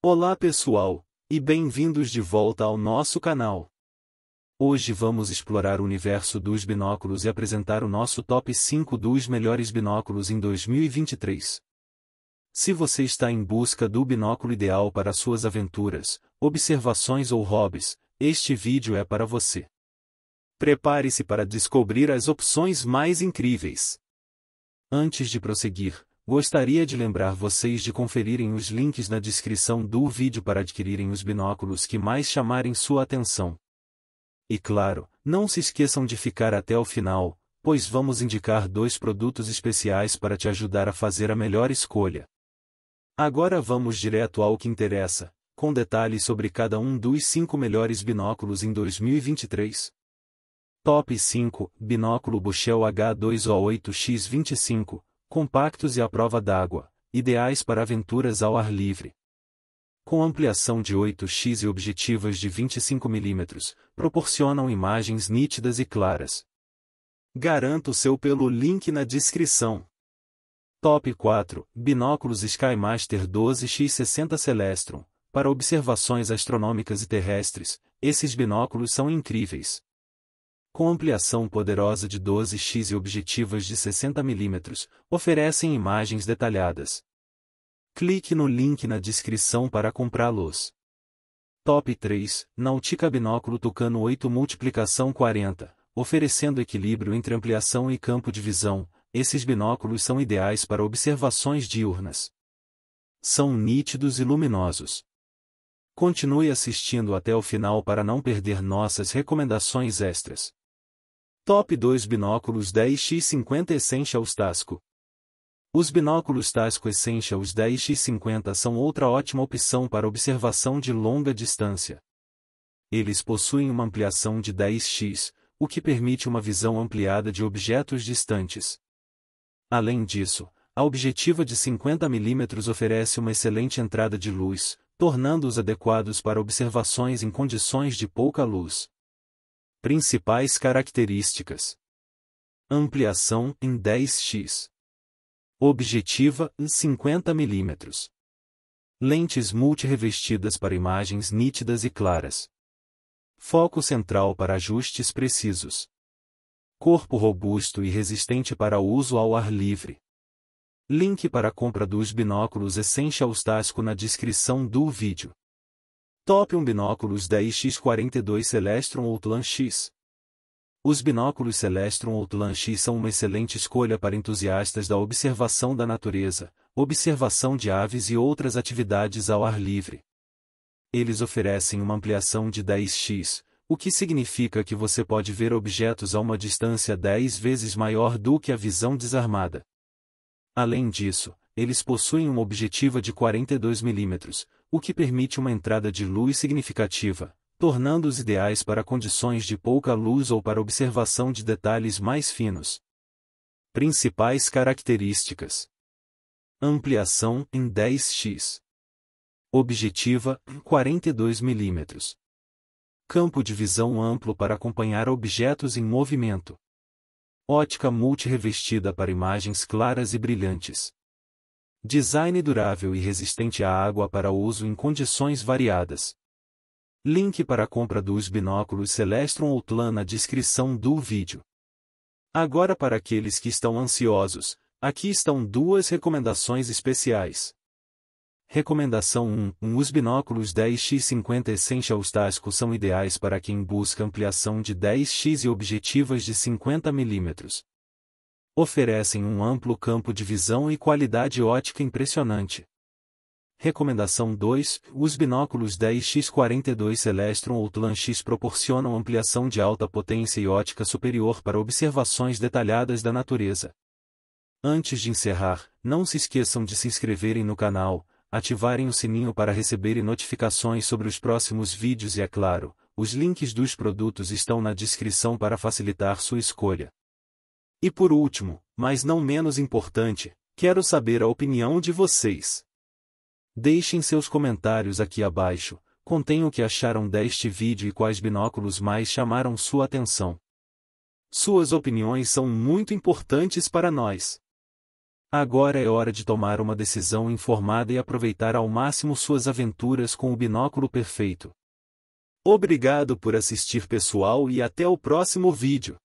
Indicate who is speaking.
Speaker 1: Olá pessoal, e bem-vindos de volta ao nosso canal. Hoje vamos explorar o universo dos binóculos e apresentar o nosso top 5 dos melhores binóculos em 2023. Se você está em busca do binóculo ideal para suas aventuras, observações ou hobbies, este vídeo é para você. Prepare-se para descobrir as opções mais incríveis. Antes de prosseguir, Gostaria de lembrar vocês de conferirem os links na descrição do vídeo para adquirirem os binóculos que mais chamarem sua atenção. E claro, não se esqueçam de ficar até o final, pois vamos indicar dois produtos especiais para te ajudar a fazer a melhor escolha. Agora vamos direto ao que interessa, com detalhes sobre cada um dos cinco melhores binóculos em 2023. Top 5 Binóculo Bushell H2O8X25 compactos e à prova d'água, ideais para aventuras ao ar livre. Com ampliação de 8x e objetivas de 25 mm, proporcionam imagens nítidas e claras. Garanto o seu pelo link na descrição. Top 4 Binóculos SkyMaster 12x60 Celestron. Para observações astronômicas e terrestres, esses binóculos são incríveis com ampliação poderosa de 12x e objetivas de 60 mm, oferecem imagens detalhadas. Clique no link na descrição para comprá-los. Top 3 Nautica Binóculo Tucano 8 Multiplicação 40, oferecendo equilíbrio entre ampliação e campo de visão, esses binóculos são ideais para observações diurnas. São nítidos e luminosos. Continue assistindo até o final para não perder nossas recomendações extras. Top 2 Binóculos 10x50 Essentials Tasco. Os binóculos Tasco Essentials 10x50 são outra ótima opção para observação de longa distância. Eles possuem uma ampliação de 10x, o que permite uma visão ampliada de objetos distantes. Além disso, a objetiva de 50 mm oferece uma excelente entrada de luz, tornando-os adequados para observações em condições de pouca luz. Principais características: ampliação em 10x, objetiva em 50 mm, lentes multirevestidas para imagens nítidas e claras, foco central para ajustes precisos, corpo robusto e resistente para uso ao ar livre. Link para a compra dos binóculos Essentials na descrição do vídeo. 1 binóculos da IX42 Celestron Outlan X. Os binóculos Celestron Outlan X são uma excelente escolha para entusiastas da observação da natureza, observação de aves e outras atividades ao ar livre. Eles oferecem uma ampliação de 10x, o que significa que você pode ver objetos a uma distância 10 vezes maior do que a visão desarmada. Além disso, eles possuem uma objetiva de 42 mm, o que permite uma entrada de luz significativa, tornando-os ideais para condições de pouca luz ou para observação de detalhes mais finos. Principais características: Ampliação em 10x. Objetiva 42 mm. Campo de visão amplo para acompanhar objetos em movimento. Ótica multirevestida para imagens claras e brilhantes. Design durável e resistente à água para uso em condições variadas. Link para a compra dos binóculos Celestron Outlan na descrição do vídeo. Agora para aqueles que estão ansiosos, aqui estão duas recomendações especiais. Recomendação 1. Um, os binóculos 10x50 Essential Tasco são ideais para quem busca ampliação de 10x e objetivas de 50 mm oferecem um amplo campo de visão e qualidade ótica impressionante. Recomendação 2. Os binóculos 10x42 Celestron Outland X proporcionam ampliação de alta potência e ótica superior para observações detalhadas da natureza. Antes de encerrar, não se esqueçam de se inscreverem no canal, ativarem o sininho para receberem notificações sobre os próximos vídeos e, é claro, os links dos produtos estão na descrição para facilitar sua escolha. E por último, mas não menos importante, quero saber a opinião de vocês. Deixem seus comentários aqui abaixo, contém o que acharam deste vídeo e quais binóculos mais chamaram sua atenção. Suas opiniões são muito importantes para nós. Agora é hora de tomar uma decisão informada e aproveitar ao máximo suas aventuras com o binóculo perfeito. Obrigado por assistir pessoal e até o próximo vídeo.